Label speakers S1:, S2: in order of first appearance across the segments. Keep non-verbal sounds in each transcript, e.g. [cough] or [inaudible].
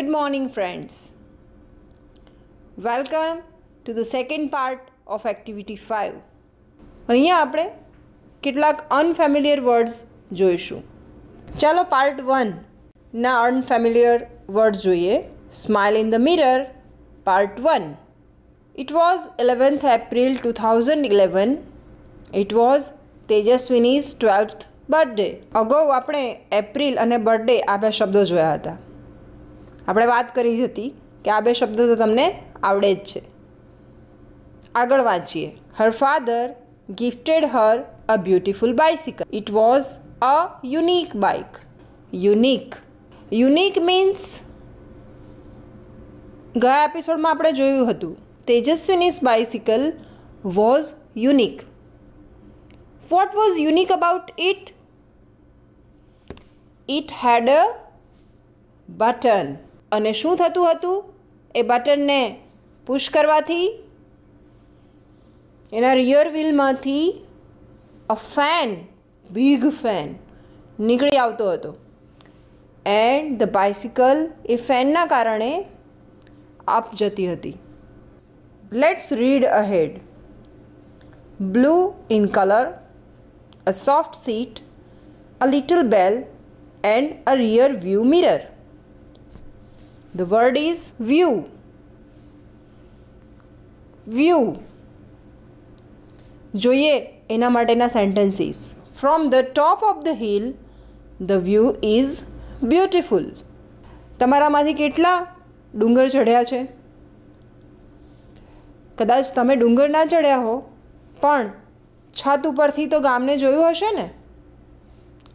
S1: Good morning, friends. Welcome to the second part of activity five અહીંયા આપણે કેટલાક unfamiliar words જોઈશું ચાલો પાર્ટ વનના અનફેમિલિયર વર્ડ્સ જોઈએ smile in the mirror part one it was eleventh April two thousand eleven it was Tejaswini's twelfth birthday અગાઉ આપણે April અને બર્થડે આ બે શબ્દો જોયા હતા આપણે વાત કરી હતી કે આ બે શબ્દો તો તમને આવડે જ છે આગળ વાંચીએ her father gifted her a beautiful bicycle it was a unique bike unique unique means ગયા એપિસોડમાં આપણે જોયું હતું Tejaswini's bicycle was unique what was unique about it it had a button અને શું થતું હતું એ બટનને પુશ કરવાથી એના રિયર વ્હીલમાંથી અ ફેન બિગ ફેન નીકળી આવતો હતો એન્ડ ધ બાઇસિકલ એ ફેનના કારણે આપ જતી હતી let's read ahead blue in colour a soft seat a little bell and a rear view mirror The word is view. View. જોઈએ એના માટેના sentences from the top of the hill the view is beautiful તમારામાંથી કેટલા ડુંગર ચડ્યા છે કદાચ તમે ડુંગર ના ચડ્યા હો પણ છત ઉપરથી તો ગામને જોયું હશે ને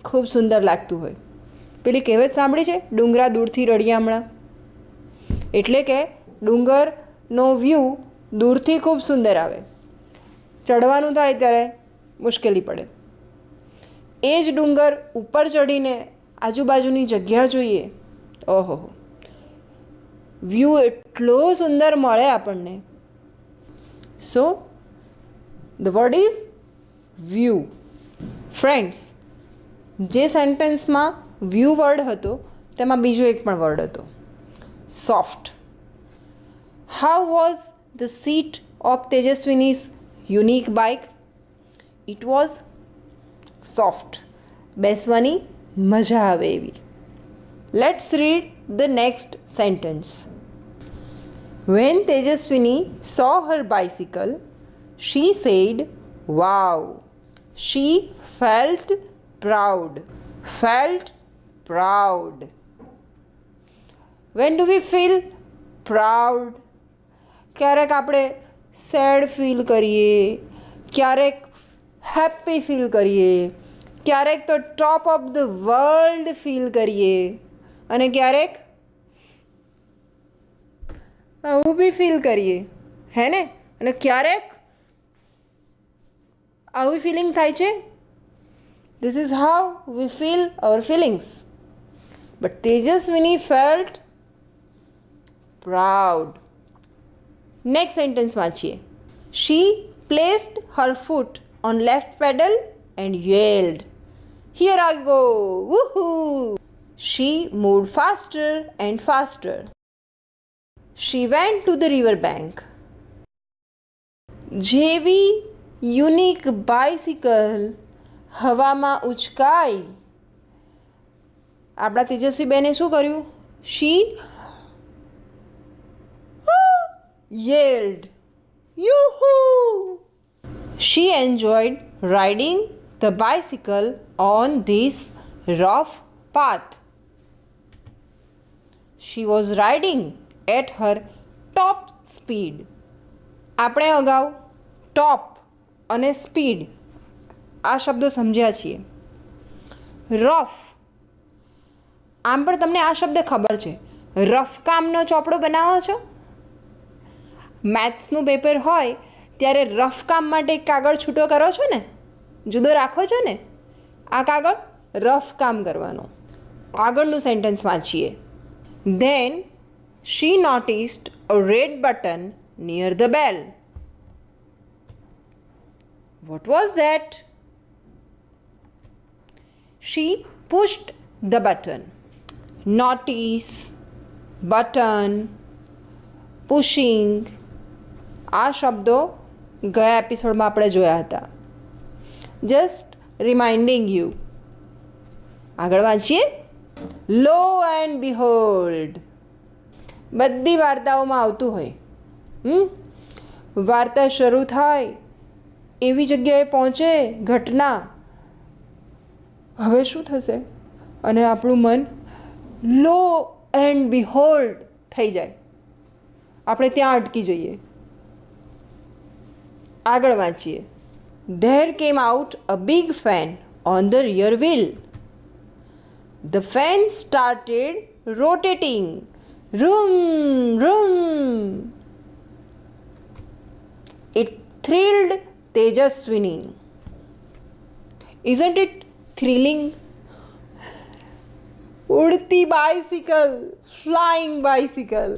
S1: ખૂબ સુંદર લાગતું હોય પેલી કહેવત સાંભળી છે ડુંગરા દૂરથી હમણાં એટલે કે ડુંગરનો વ્યૂ દૂરથી ખૂબ સુંદર આવે ચડવાનું થાય ત્યારે મુશ્કેલી પડે એ જ ડુંગર ઉપર ચડીને આજુબાજુની જગ્યા જોઈએ ઓહો વ્યૂ એટલો સુંદર મળે આપણને so the word is view friends જે સેન્ટેન્સમાં વ્યૂ વર્ડ હતો તેમાં બીજો એક પણ વર્ડ હતો soft. How was the seat of Tejaswini's unique bike? It was soft. Beswani maja baby. Let's read the next sentence. When Tejaswini saw her bicycle, she said, Wow! She felt proud. Felt proud. When do we feel proud ક્યારેક આપણે sad feel કરીએ ક્યારેક happy feel કરીએ ક્યારેક તો top of the world feel કરીએ અને ક્યારેક આવું બી ફીલ કરીએ હે ને અને ક્યારેક આવી ફિલિંગ થાય છે this is how we feel our feelings but Tejaswini felt proud next sentence વાંચીએ she placed her foot on left pedal and yelled here I go woohoo she moved faster and faster she went to the river bank જેવી unique bicycle હવામાં ઉચકાઈ આપણા તેજસ્વીબેને શું કર્યું શી yelled, Yoo-hoo! She enjoyed riding the bicycle on this rough path. She was riding at her top speed. આપણે અગાઉ ટોપ અને speed આ શબ્દો સમજ્યા છીએ રફ આમ પણ તમને આ શબ્દ ખબર છે રફ કામનો ચોપડો બનાવો છો મેથ્સનું પેપર હોય ત્યારે રફ કામ માટે કાગળ છૂટો કરો છો ને જુદો રાખો છો ને આ કાગળ રફ કામ કરવાનો આગળનું સેન્ટેન્સ વાંચીએ then she noticed a red button near the bell what was that she pushed the button notice button pushing આ શબ્દો ગયા એપિસોડમાં આપણે જોયા હતા જસ્ટ રિમાઇન્ડિંગ યુ આગળ વાંચીએ લો એન્ડ બિહોલ્ડ બધી વાર્તાઓમાં આવતું હોય વાર્તા શરૂ થાય એવી જગ્યાએ પહોંચે ઘટના હવે શું થશે અને આપણું મન લો એન્ડ બિહોલ્ડ થઈ જાય આપણે ત્યાં અટકી જઈએ આગળ વાંચીએ there came out a big on the rear wheel. The fan started rotating. Room, room. It thrilled Tejaswini. Isn't it thrilling? Udti bicycle, flying bicycle.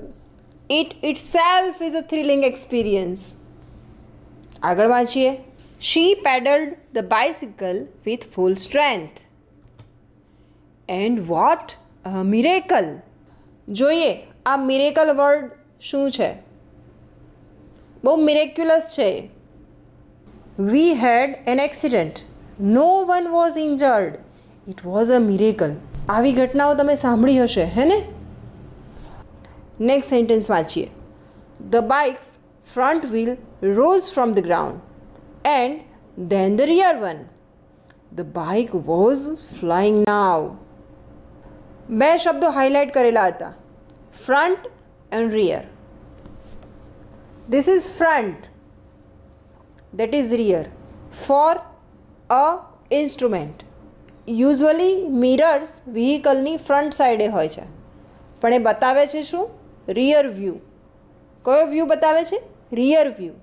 S1: It itself is a thrilling experience. આગળ વાંચીએ she pedalled the bicycle with full strength and what miracle જોઈએ આ miracle word શું છે બહુ miraculous છે we had an accident no one was injured it was a miracle આવી ઘટનાઓ તમે સાંભળી હશે હે ને નેક્સ્ટ સેન્ટેન્સ વાંચીએ the bike's front wheel rose from the ground, and then the rear one. The bike was flying now. બે શબ્દો હાઇલાઇટ કરેલા હતા front and rear this is front that is rear for a instrument usually mirrors વ્હીકલની front સાઈડે હોય છે પણ એ બતાવે છે શું રિયર વ્યૂ કયો વ્યૂ બતાવે છે રિયર વ્યૂ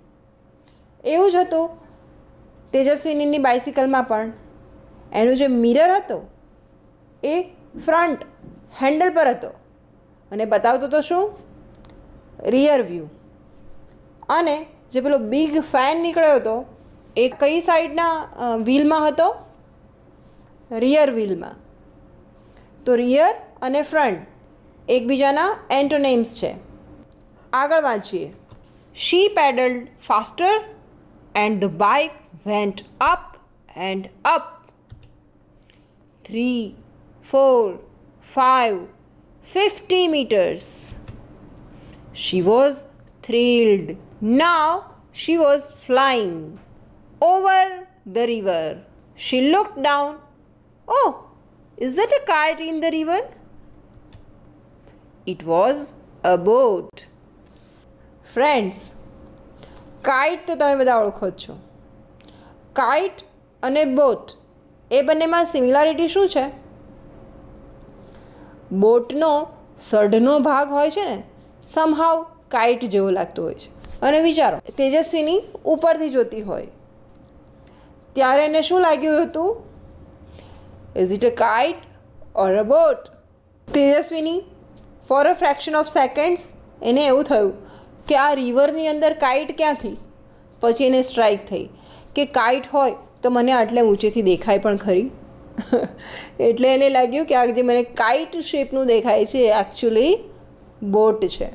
S1: એવું જ હતું તેજસ્વીનીની બાઇસિકલમાં પણ એનું જે મિરર હતો એ ફ્રન્ટ હેન્ડલ પર હતો અને બતાવતો તો શું રિયર વ્યૂ અને જે પેલો બિગ ફેન નીકળ્યો હતો એ કઈ સાઈડના વ્હીલમાં હતો રિયર વ્હીલમાં તો રિયર અને ફ્રન્ટ એકબીજાના એન્ટોનેમ્સ છે આગળ વાંચીએ she pedal faster and the bike went up and up. Three, four, five, fifty meters. She was thrilled. Now she was flying over the river. She looked down. Oh, is that a kite in the river? It was a boat. Friends, kite તો તમે બધા ઓળખો જ છો kite અને boat એ બંનેમાં similarity શું છે બોટનો સઢનો ભાગ હોય છે ને સમહાવ કાઇટ જેવો લાગતો હોય છે અને વિચારો તેજસ્વીની ઉપરથી જોતી હોય ત્યારે એને શું લાગ્યું હતું is it a kite or a boat Tejaswini for a fraction of seconds એને એવું થયું કે આ રિવરની અંદર કાઇટ ક્યાંથી પછી એને સ્ટ્રાઇક થઈ કે કાઇટ હોય તો મને આટલે ઊંચેથી દેખાય પણ ખરી [laughs] એટલે એને લાગ્યું કે આ જે મને કાઇટ શેપનું દેખાય છે એ એકચ્યુઅલી બોટ છે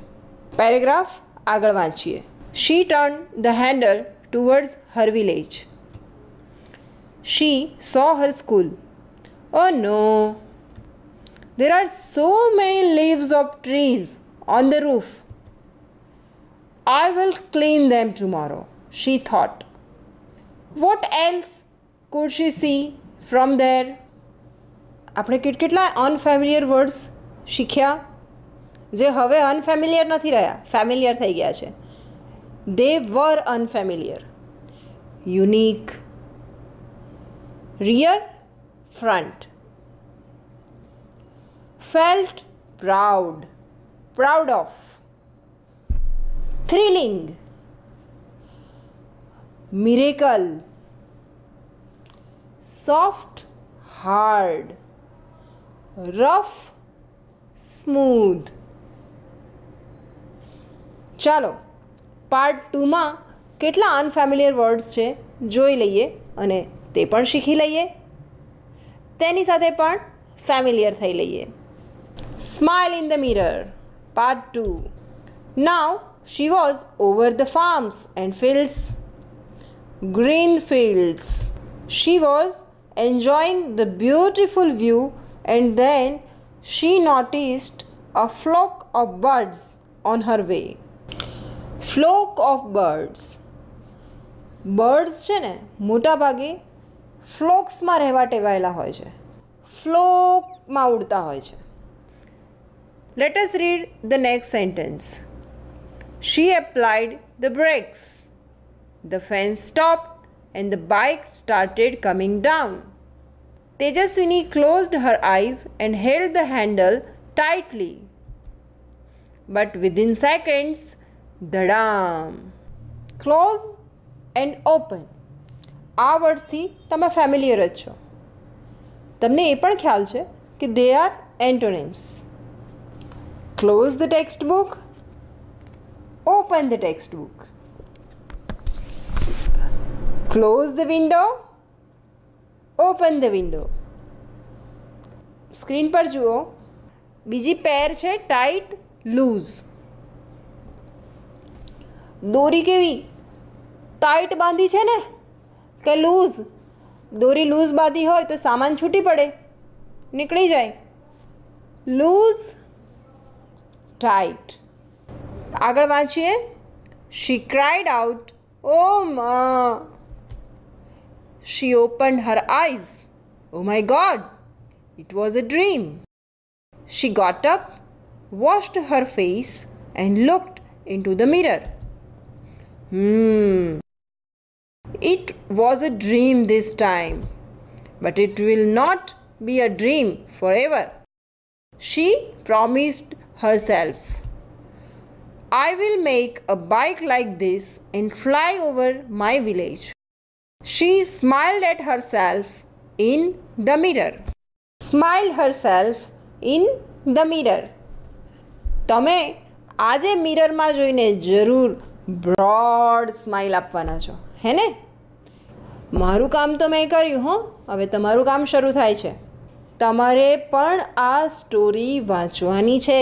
S1: પેરેગ્રાફ આગળ વાંચીએ she turn the handle towards her village she saw her school oh no there are so many leaves of trees on the roof I will clean them tomorrow, she thought. What else could she see from there? આપણે કેટકેટલા અનફેમિલિયર words શીખ્યા જે હવે અનફેમિલિયર નથી રહ્યા familiar થઈ ગયા છે they were unfamiliar unique rear front felt proud proud of thrilling miracle soft hard rough smooth चलो पार्ट 2 માં કેટલા અનફેમિલિયર વર્ડ્સ છે જોઈ લઈએ અને તે પણ શીખી લઈએ તેની સાથે પણ ફેમિલિયર થઈ લઈએ smile in the mirror part 2 now she was over the farms and fields, green fields. She was enjoying the beautiful view and then she noticed a flock of birds on her way. Flock of birds. Birds chene muta bage, flocks ma reva tevaila hoje. Flock ma udta hoje. Let us read the next sentence. She applied the brakes. The fence stopped and the bike started coming down. Tejaswini closed her eyes and held the handle tightly. But within seconds, દડામ close and open. આ વર્ડ્સથી તમે familiar જ છો તમને એ પણ ખ્યાલ છે કે they are antonyms close the text book Open the textbook. Close the window. Open the window. Screen પર જુઓ બીજી પેર છે ટાઈટ લૂઝ દોરી કેવી ટાઈટ બાંધી છે ને કે લૂઝ દોરી લૂઝ બાંધી હોય તો સામાન છૂટી પડે નીકળી જાય લૂઝ ટાઈટ આગળ વાંચીએ શી ક્રાઇડ આઉટ ઓ મા she open her eyes oh my god it was a dream she got up washed her face and looked into the mirror hmm It was a dream this time, but it will not be a dream forever. She promised herself. I will make a bike like this and fly over my village. She smiled at herself in the mirror. Smiled herself in the mirror. તમે આજે મિરરમાં જોઈને જરૂર broad smile આપવાના છો હે ને મારું કામ તો મેં કર્યું હો હવે તમારું કામ શરૂ થાય છે તમારે પણ આ સ્ટોરી વાંચવાની છે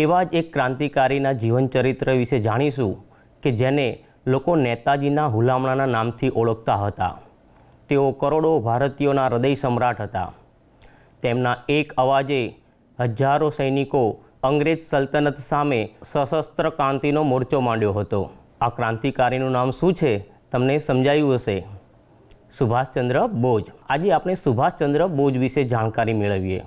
S2: એવા જ એક ક્રાંતિકારીના જીવનચરિત્ર વિશે જાણીશું કે જેને લોકો નેતાજીના હુલામણાના નામથી ઓળખતા હતા તેઓ કરોડો ભારતીયોના હૃદય સમ્રાટ હતા તેમના એક અવાજે હજારો સૈનિકો અંગ્રેજ સલ્તનત સામે સશસ્ત્ર ક્રાંતિનો મોરચો માંડ્યો હતો આ ક્રાંતિકારીનું નામ શું છે તમને સમજાયું હશે સુભાષચંદ્ર બોઝ આજે આપણે સુભાષચંદ્ર બોઝ વિશે જાણકારી મેળવીએ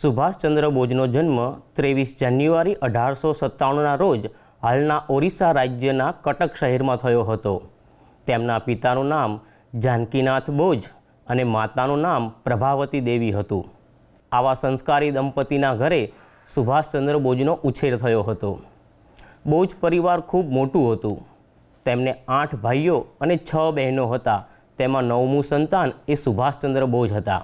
S2: સુભાષચંદ્ર બોઝનો જન્મ ત્રેવીસ જાન્યુઆરી અઢારસો સત્તાણુંના રોજ હાલના ઓરિસ્સા રાજ્યના કટક શહેરમાં થયો હતો તેમના પિતાનું નામ જાનકીનાથ બોઝ અને માતાનું નામ પ્રભાવતી દેવી હતું આવા સંસ્કારી દંપતીના ઘરે સુભાષચંદ્ર બોઝનો ઉછેર થયો હતો બોઝ પરિવાર ખૂબ મોટું હતું તેમને આઠ ભાઈઓ અને છ બહેનો હતા તેમાં નવમું સંતાન એ સુભાષચંદ્ર બોઝ હતા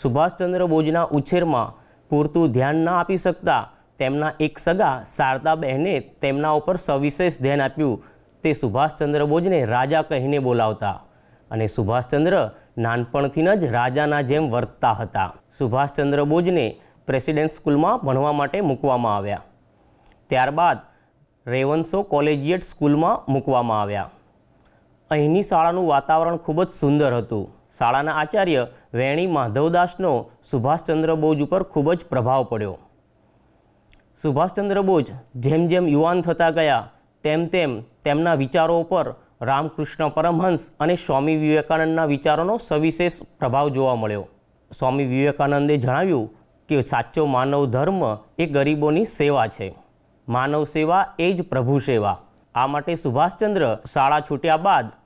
S2: સુભાષચંદ્ર બોઝના ઉછેરમાં પૂરતું ધ્યાન ન આપી શકતા તેમના એક સગા શારદાબહેને તેમના ઉપર સવિશેષ ધ્યાન આપ્યું તે સુભાષચંદ્ર બોઝને રાજા કહીને બોલાવતા અને સુભાષચંદ્ર નાનપણથી જ રાજાના જેમ વર્તતા હતા સુભાષચંદ્ર બોઝને પ્રેસિડેન્ટ સ્કૂલમાં ભણવા માટે મૂકવામાં આવ્યા ત્યારબાદ રેવન્સો કોલેજિયેટ સ્કૂલમાં મૂકવામાં આવ્યા અહીંની શાળાનું વાતાવરણ ખૂબ જ સુંદર હતું શાળાના આચાર્ય વેણી માધવદાસનો સુભાષચંદ્ર બોઝ ઉપર ખૂબ જ પ્રભાવ પડ્યો સુભાષચંદ્ર બોઝ જેમ જેમ યુવાન થતા ગયા તેમ તેમ તેમના વિચારો ઉપર રામકૃષ્ણ પરમહંસ અને સ્વામી વિવેકાનંદના વિચારોનો સવિશેષ પ્રભાવ જોવા મળ્યો સ્વામી વિવેકાનંદે જણાવ્યું કે સાચો માનવ ધર્મ એ ગરીબોની સેવા છે માનવ સેવા એ જ પ્રભુ સેવા આ માટે સુભાષચંદ્ર શાળા છૂટ્યા બાદ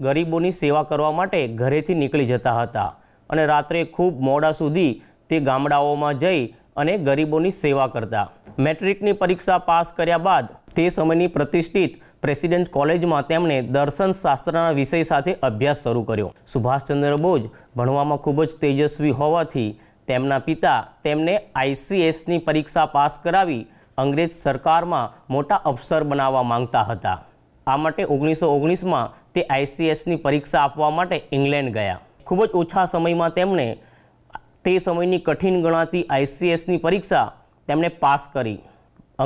S2: ગરીબોની સેવા કરવા માટે ઘરેથી નીકળી જતા હતા અને રાત્રે ખૂબ મોડા સુધી તે ગામડાઓમાં જઈ અને ગરીબોની સેવા કરતા મેટ્રિકની પરીક્ષા પાસ કર્યા બાદ તે સમયની પ્રતિષ્ઠિત પ્રેસિડેન્ટ કોલેજમાં તેમણે દર્શન શાસ્ત્રના વિષય સાથે અભ્યાસ શરૂ કર્યો સુભાષચંદ્ર બોઝ ભણવામાં ખૂબ જ તેજસ્વી હોવાથી તેમના પિતા તેમને આઈસીએસની પરીક્ષા પાસ કરાવી અંગ્રેજ સરકારમાં મોટા અફસર બનાવવા માંગતા હતા આ માટે ઓગણીસો ઓગણીસમાં તે આઈસીએસની પરીક્ષા આપવા માટે ઇંગ્લેન્ડ ગયા ખૂબ જ ઓછા સમયમાં તેમણે તે સમયની કઠિન ગણાતી આઈસીએસની પરીક્ષા તેમણે પાસ કરી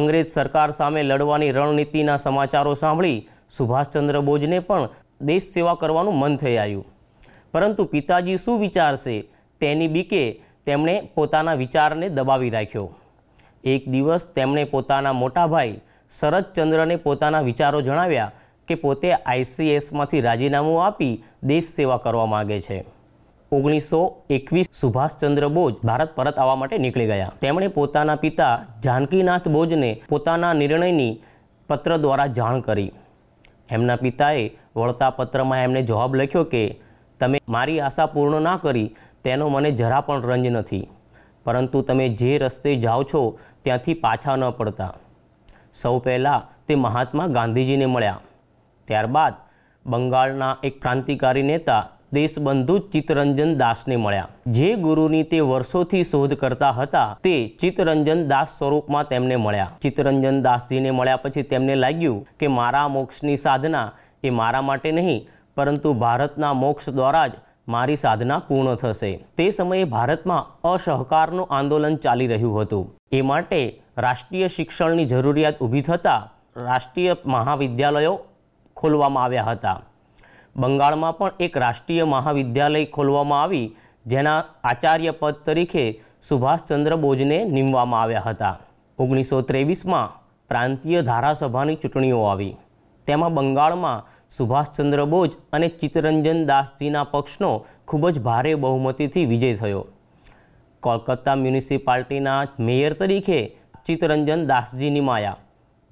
S2: અંગ્રેજ સરકાર સામે લડવાની રણનીતિના સમાચારો સાંભળી સુભાષચંદ્ર બોઝને પણ દેશ સેવા કરવાનું મન થઈ આવ્યું પરંતુ પિતાજી શું વિચારશે તેની બીકે તેમણે પોતાના વિચારને દબાવી રાખ્યો એક દિવસ તેમણે પોતાના મોટાભાઈ ભાઈ શરદચંદ્રને પોતાના વિચારો જણાવ્યા કે પોતે આઈસીએસમાંથી રાજીનામું આપી દેશ સેવા કરવા માગે છે ઓગણીસો એકવીસ સુભાષચંદ્ર બોઝ ભારત પરત આવવા માટે નીકળી ગયા તેમણે પોતાના પિતા જાનકીનાથ બોઝને પોતાના નિર્ણયની પત્ર દ્વારા જાણ કરી એમના પિતાએ વળતા પત્રમાં એમને જવાબ લખ્યો કે તમે મારી આશા પૂર્ણ ના કરી તેનો મને જરા પણ રંજ નથી પરંતુ તમે જે રસ્તે જાઓ છો ત્યાંથી પાછા ન પડતા સૌ પહેલાં તે મહાત્મા ગાંધીજીને મળ્યા ત્યારબાદ બંગાળના એક ક્રાંતિકારી નેતા દેશબંધુ ચિત્તરંજન દાસને મળ્યા જે ગુરુની તે વર્ષોથી શોધ કરતા હતા તે ચિત્તરંજન દાસ સ્વરૂપમાં તેમને મળ્યા ચિત્તરંજન દાસજીને મળ્યા પછી તેમને લાગ્યું કે મારા મોક્ષની સાધના એ મારા માટે નહીં પરંતુ ભારતના મોક્ષ દ્વારા જ મારી સાધના પૂર્ણ થશે તે સમયે ભારતમાં અસહકારનું આંદોલન ચાલી રહ્યું હતું એ માટે રાષ્ટ્રીય શિક્ષણની જરૂરિયાત ઊભી થતાં રાષ્ટ્રીય મહાવિદ્યાલયો ખોલવામાં આવ્યા હતા બંગાળમાં પણ એક રાષ્ટ્રીય મહાવિદ્યાલય ખોલવામાં આવી જેના આચાર્ય પદ તરીકે સુભાષચંદ્ર બોઝને નીમવામાં આવ્યા હતા ઓગણીસો ત્રેવીસમાં પ્રાંતીય ધારાસભાની ચૂંટણીઓ આવી તેમાં બંગાળમાં સુભાષચંદ્ર બોઝ અને ચિત્તરંજન દાસજીના પક્ષનો ખૂબ જ ભારે બહુમતીથી વિજય થયો કોલકાતા મ્યુનિસિપાલિટીના મેયર તરીકે ચિત્તરંજન દાસજી નિમાયા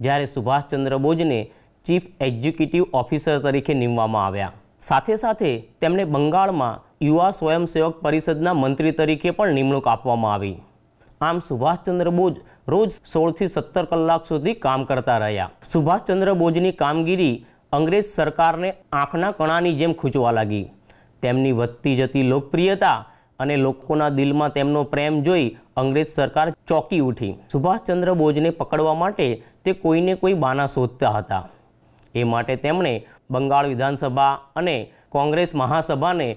S2: જ્યારે સુભાષચંદ્ર બોઝને ચીફ એક્ઝિક્યુટિવ ઓફિસર તરીકે નીમવામાં આવ્યા સાથે સાથે તેમણે બંગાળમાં યુવા સ્વયંસેવક પરિષદના મંત્રી તરીકે પણ નિમણૂક આપવામાં આવી આમ સુભાષચંદ્ર બોઝ રોજ સોળથી સત્તર કલાક સુધી કામ કરતા રહ્યા સુભાષચંદ્ર બોઝની કામગીરી અંગ્રેજ સરકારને આંખના કણાની જેમ ખૂંચવા લાગી તેમની વધતી જતી લોકપ્રિયતા અને લોકોના દિલમાં તેમનો પ્રેમ જોઈ અંગ્રેજ સરકાર ચોંકી ઉઠી સુભાષચંદ્ર બોઝને પકડવા માટે તે કોઈને કોઈ બાના શોધતા હતા એ માટે તેમણે બંગાળ વિધાનસભા અને કોંગ્રેસ મહાસભાને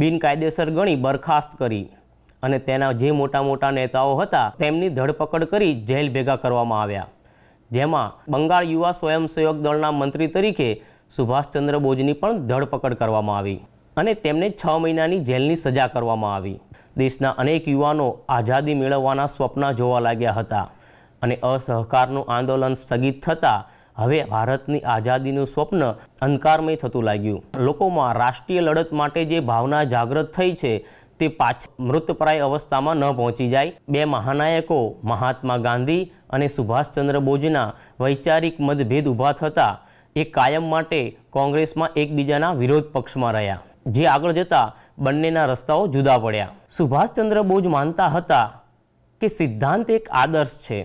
S2: બિનકાયદેસર ગણી બરખાસ્ત કરી અને તેના જે મોટા મોટા નેતાઓ હતા તેમની ધરપકડ કરી જેલ ભેગા કરવામાં આવ્યા જેમાં બંગાળ યુવા સ્વયંસેવક દળના મંત્રી તરીકે સુભાષચંદ્ર બોઝની પણ ધરપકડ કરવામાં આવી અને તેમને છ મહિનાની જેલની સજા કરવામાં આવી દેશના અનેક યુવાનો આઝાદી મેળવવાના સ્વપ્ન જોવા લાગ્યા હતા અને અસહકારનું આંદોલન સ્થગિત થતાં હવે ભારતની આઝાદીનું સ્વપ્ન અંધકારમય થતું લાગ્યું લોકોમાં રાષ્ટ્રીય લડત માટે જે ભાવના જાગૃત થઈ છે તે પાછ મૃતપ્રાય અવસ્થામાં ન પહોંચી જાય બે મહાનાયકો મહાત્મા ગાંધી અને સુભાષચંદ્ર બોઝના વૈચારિક મતભેદ ઊભા થતા એ કાયમ માટે કોંગ્રેસમાં એકબીજાના વિરોધ પક્ષમાં રહ્યા જે આગળ જતા બંનેના રસ્તાઓ જુદા પડ્યા સુભાષચંદ્ર બોઝ માનતા હતા કે સિદ્ધાંત એક આદર્શ છે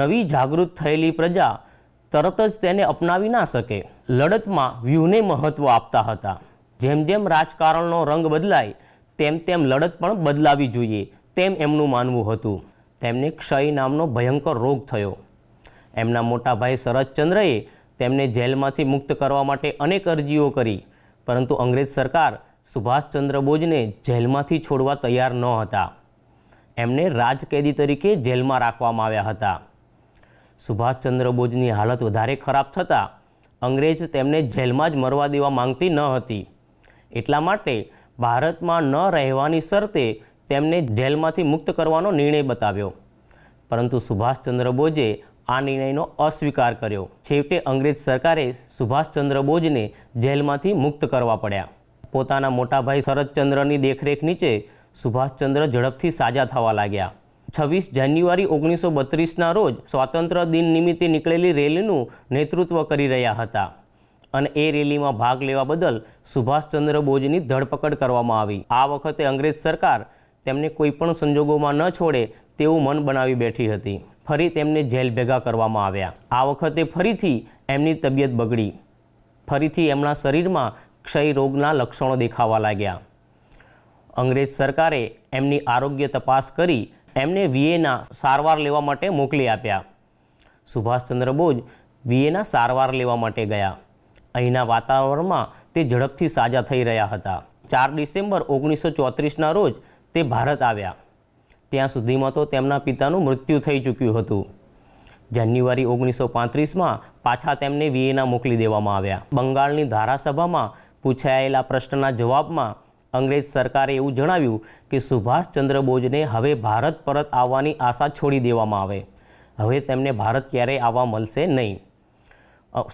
S2: નવી જાગૃત થયેલી પ્રજા તરત જ તેને અપનાવી ના શકે લડતમાં વ્યૂહને મહત્ત્વ આપતા હતા જેમ જેમ રાજકારણનો રંગ બદલાય તેમ તેમ લડત પણ બદલાવી જોઈએ તેમ એમનું માનવું હતું તેમને ક્ષય નામનો ભયંકર રોગ થયો એમના મોટા ભાઈ શરદચંદ્રએ તેમને જેલમાંથી મુક્ત કરવા માટે અનેક અરજીઓ કરી પરંતુ અંગ્રેજ સરકાર સુભાષચંદ્ર બોઝને જેલમાંથી છોડવા તૈયાર ન હતા એમને રાજકેદી તરીકે જેલમાં રાખવામાં આવ્યા હતા સુભાષચંદ્ર બોઝની હાલત વધારે ખરાબ થતાં અંગ્રેજ તેમને જેલમાં જ મરવા દેવા માંગતી ન હતી એટલા માટે ભારતમાં ન રહેવાની શરતે તેમને જેલમાંથી મુક્ત કરવાનો નિર્ણય બતાવ્યો પરંતુ સુભાષચંદ્ર બોઝે આ નિર્ણયનો અસ્વીકાર કર્યો છેવટે અંગ્રેજ સરકારે સુભાષચંદ્ર બોઝને જેલમાંથી મુક્ત કરવા પડ્યા પોતાના મોટાભાઈ શરદચંદ્રની દેખરેખ નીચે સુભાષચંદ્ર ઝડપથી સાજા થવા લાગ્યા છવ્વીસ જાન્યુઆરી ઓગણીસો બત્રીસના રોજ સ્વાતંત્ર્ય દિન નિમિત્તે નીકળેલી રેલીનું નેતૃત્વ કરી રહ્યા હતા અને એ રેલીમાં ભાગ લેવા બદલ સુભાષચંદ્ર બોઝની ધરપકડ કરવામાં આવી આ વખતે અંગ્રેજ સરકાર તેમને કોઈપણ સંજોગોમાં ન છોડે તેવું મન બનાવી બેઠી હતી ફરી તેમને જેલ ભેગા કરવામાં આવ્યા આ વખતે ફરીથી એમની તબિયત બગડી ફરીથી એમના શરીરમાં ક્ષય રોગના લક્ષણો દેખાવા લાગ્યા અંગ્રેજ સરકારે એમની આરોગ્ય તપાસ કરી એમને વીએના સારવાર લેવા માટે મોકલી આપ્યા સુભાષચંદ્ર બોઝ વીએના સારવાર લેવા માટે ગયા અહીંના વાતાવરણમાં તે ઝડપથી સાજા થઈ રહ્યા હતા ચાર ડિસેમ્બર ઓગણીસો ચોત્રીસના રોજ તે ભારત આવ્યા ત્યાં સુધીમાં તો તેમના પિતાનું મૃત્યુ થઈ ચૂક્યું હતું જાન્યુઆરી ઓગણીસો પાંત્રીસમાં પાછા તેમને વીએના મોકલી દેવામાં આવ્યા બંગાળની ધારાસભામાં પૂછાયેલા પ્રશ્નના જવાબમાં અંગ્રેજ સરકારે એવું જણાવ્યું કે સુભાષચંદ્ર બોઝને હવે ભારત પરત આવવાની આશા છોડી દેવામાં આવે હવે તેમને ભારત ક્યારેય આવવા મળશે નહીં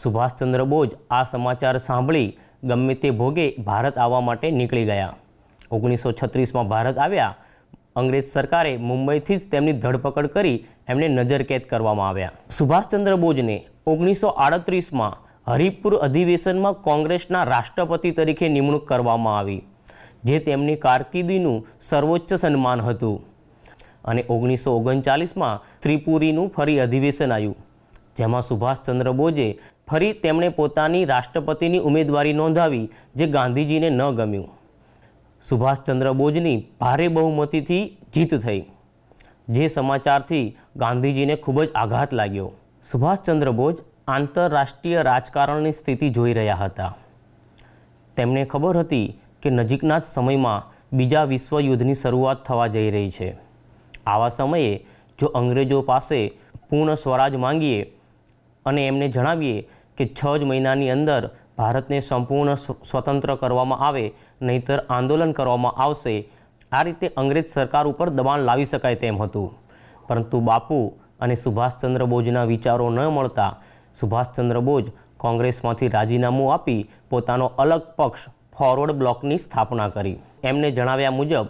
S2: સુભાષચંદ્ર બોઝ આ સમાચાર સાંભળી ગમે તે ભોગે ભારત આવવા માટે નીકળી ગયા ઓગણીસો છત્રીસમાં ભારત આવ્યા અંગ્રેજ સરકારે મુંબઈથી જ તેમની ધરપકડ કરી એમને નજરકેદ કરવામાં આવ્યા સુભાષચંદ્ર બોઝને ઓગણીસો આડત્રીસમાં હરિપુર અધિવેશનમાં કોંગ્રેસના રાષ્ટ્રપતિ તરીકે નિમણૂક કરવામાં આવી જે તેમની કારકિર્દીનું સર્વોચ્ચ સન્માન હતું અને ઓગણીસો ઓગણચાલીસમાં ત્રિપુરીનું ફરી અધિવેશન આવ્યું જેમાં સુભાષચંદ્ર બોઝે ફરી તેમણે પોતાની રાષ્ટ્રપતિની ઉમેદવારી નોંધાવી જે ગાંધીજીને ન ગમ્યું સુભાષચંદ્ર બોઝની ભારે બહુમતીથી જીત થઈ જે સમાચારથી ગાંધીજીને ખૂબ જ આઘાત લાગ્યો સુભાષચંદ્ર બોઝ આંતરરાષ્ટ્રીય રાજકારણની સ્થિતિ જોઈ રહ્યા હતા તેમને ખબર હતી કે નજીકના જ સમયમાં બીજા વિશ્વયુદ્ધની શરૂઆત થવા જઈ રહી છે આવા સમયે જો અંગ્રેજો પાસે પૂર્ણ સ્વરાજ માંગીએ અને એમને જણાવીએ કે છ જ મહિનાની અંદર ભારતને સંપૂર્ણ સ્વતંત્ર કરવામાં આવે નહીંતર આંદોલન કરવામાં આવશે આ રીતે અંગ્રેજ સરકાર ઉપર દબાણ લાવી શકાય તેમ હતું પરંતુ બાપુ અને સુભાષચંદ્ર બોઝના વિચારો ન મળતા સુભાષચંદ્ર બોઝ કોંગ્રેસમાંથી રાજીનામું આપી પોતાનો અલગ પક્ષ ફોરવર્ડ બ્લોકની સ્થાપના કરી એમને જણાવ્યા મુજબ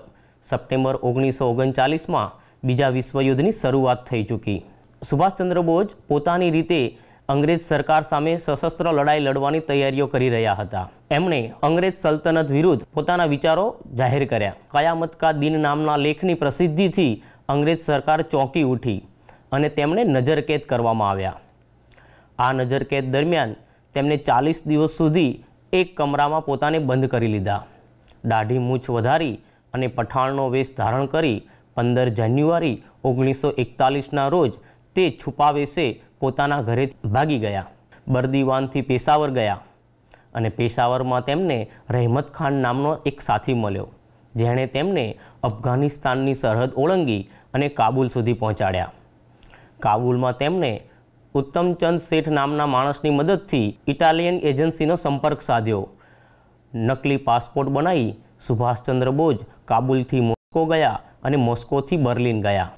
S2: સપ્ટેમ્બર ઓગણીસો ઓગણચાલીસમાં બીજા વિશ્વયુદ્ધની શરૂઆત થઈ ચૂકી સુભાષચંદ્ર બોઝ પોતાની રીતે અંગ્રેજ સરકાર સામે સશસ્ત્ર લડાઈ લડવાની તૈયારીઓ કરી રહ્યા હતા એમણે અંગ્રેજ સલ્તનત વિરુદ્ધ પોતાના વિચારો જાહેર કર્યા કયામત કા દિન નામના લેખની પ્રસિદ્ધિથી અંગ્રેજ સરકાર ચોંકી ઉઠી અને તેમણે નજરકેદ કરવામાં આવ્યા આ નજરકેદ દરમિયાન તેમને ચાલીસ દિવસ સુધી એક કમરામાં પોતાને બંધ કરી લીધા દાઢી મૂછ વધારી અને પઠાણનો વેશ ધારણ કરી પંદર જાન્યુઆરી ઓગણીસો એકતાલીસના રોજ તે છુપાવેશે પોતાના ઘરે ભાગી ગયા બર્દીવાનથી પેશાવર ગયા અને પેશાવરમાં તેમને રહેમત ખાન નામનો એક સાથી મળ્યો જેણે તેમને અફઘાનિસ્તાનની સરહદ ઓળંગી અને કાબુલ સુધી પહોંચાડ્યા કાબુલમાં તેમને ઉત્તમચંદ શેઠ નામના માણસની મદદથી ઇટાલિયન એજન્સીનો સંપર્ક સાધ્યો નકલી પાસપોર્ટ બનાવી સુભાષચંદ્ર બોઝ કાબુલથી મોસ્કો ગયા અને મોસ્કોથી બર્લિન ગયા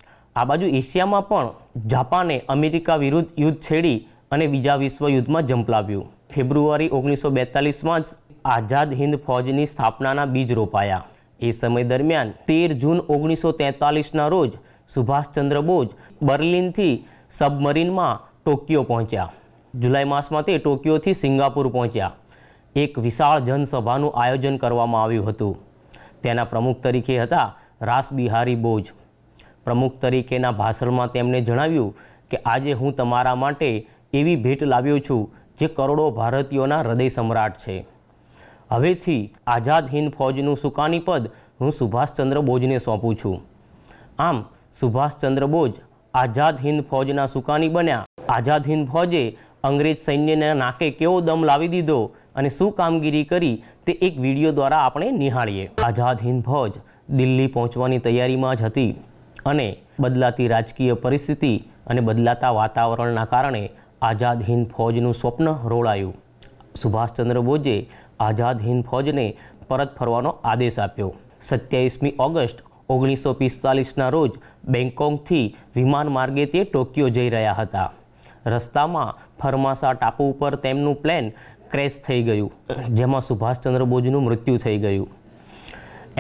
S2: આ બાજુ એશિયામાં પણ જાપાને અમેરિકા વિરુદ્ધ યુદ્ધ છેડી અને બીજા વિશ્વયુદ્ધમાં ઝંપલાવ્યું ફેબ્રુઆરી ઓગણીસો બેતાલીસમાં જ આઝાદ હિન્દ ફૌજની સ્થાપનાના બીજ રોપાયા એ સમય દરમિયાન તેર જૂન ઓગણીસો તેતાલીસના રોજ સુભાષચંદ્ર બોઝ બર્લિનથી સબમરીનમાં ટોક્યો પહોંચ્યા જુલાઈ માસમાં તે ટોક્યોથી સિંગાપુર પહોંચ્યા એક વિશાળ જનસભાનું આયોજન કરવામાં આવ્યું હતું તેના પ્રમુખ તરીકે હતા રાસબિહારી બોઝ પ્રમુખ તરીકેના ભાષણમાં તેમણે જણાવ્યું કે આજે હું તમારા માટે એવી ભેટ લાવ્યો છું જે કરોડો ભારતીયોના હૃદય સમ્રાટ છે હવેથી આઝાદ હિન્દ ફોજનું સુકાની પદ હું સુભાષચંદ્ર બોઝને સોંપું છું આમ સુભાષચંદ્ર બોઝ આઝાદ હિન્દ ફોજના સુકાની બન્યા આઝાદ હિન્દ ફોજે અંગ્રેજ સૈન્યના નાકે કેવો દમ લાવી દીધો અને શું કામગીરી કરી તે એક વિડીયો દ્વારા આપણે નિહાળીએ આઝાદ હિન્દ ફોજ દિલ્હી પહોંચવાની તૈયારીમાં જ હતી અને બદલાતી રાજકીય પરિસ્થિતિ અને બદલાતા વાતાવરણના કારણે આઝાદ હિન્દ ફોજનું સ્વપ્ન રોળાયું સુભાષચંદ્ર બોઝે આઝાદ હિન્દ ફોજને પરત ફરવાનો આદેશ આપ્યો સત્યાવીસમી ઓગસ્ટ ઓગણીસો પિસ્તાલીસના રોજ બેંગકોકથી વિમાન માર્ગે તે ટોક્યો જઈ રહ્યા હતા રસ્તામાં ફરમાસા ટાપુ ઉપર તેમનું પ્લેન ક્રેશ થઈ ગયું જેમાં સુભાષચંદ્ર બોઝનું મૃત્યુ થઈ ગયું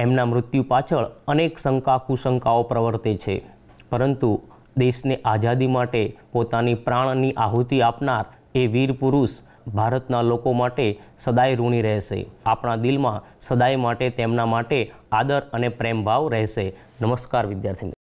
S2: એમના મૃત્યુ પાછળ અનેક શંકા કુશંકાઓ પ્રવર્તે છે પરંતુ દેશને આઝાદી માટે પોતાની પ્રાણની આહુતિ આપનાર એ વીર પુરુષ ભારતના લોકો માટે સદાય ઋણી રહેશે આપણા દિલમાં સદાય માટે તેમના માટે આદર અને પ્રેમભાવ રહેશે નમસ્કાર વિદ્યાર્થી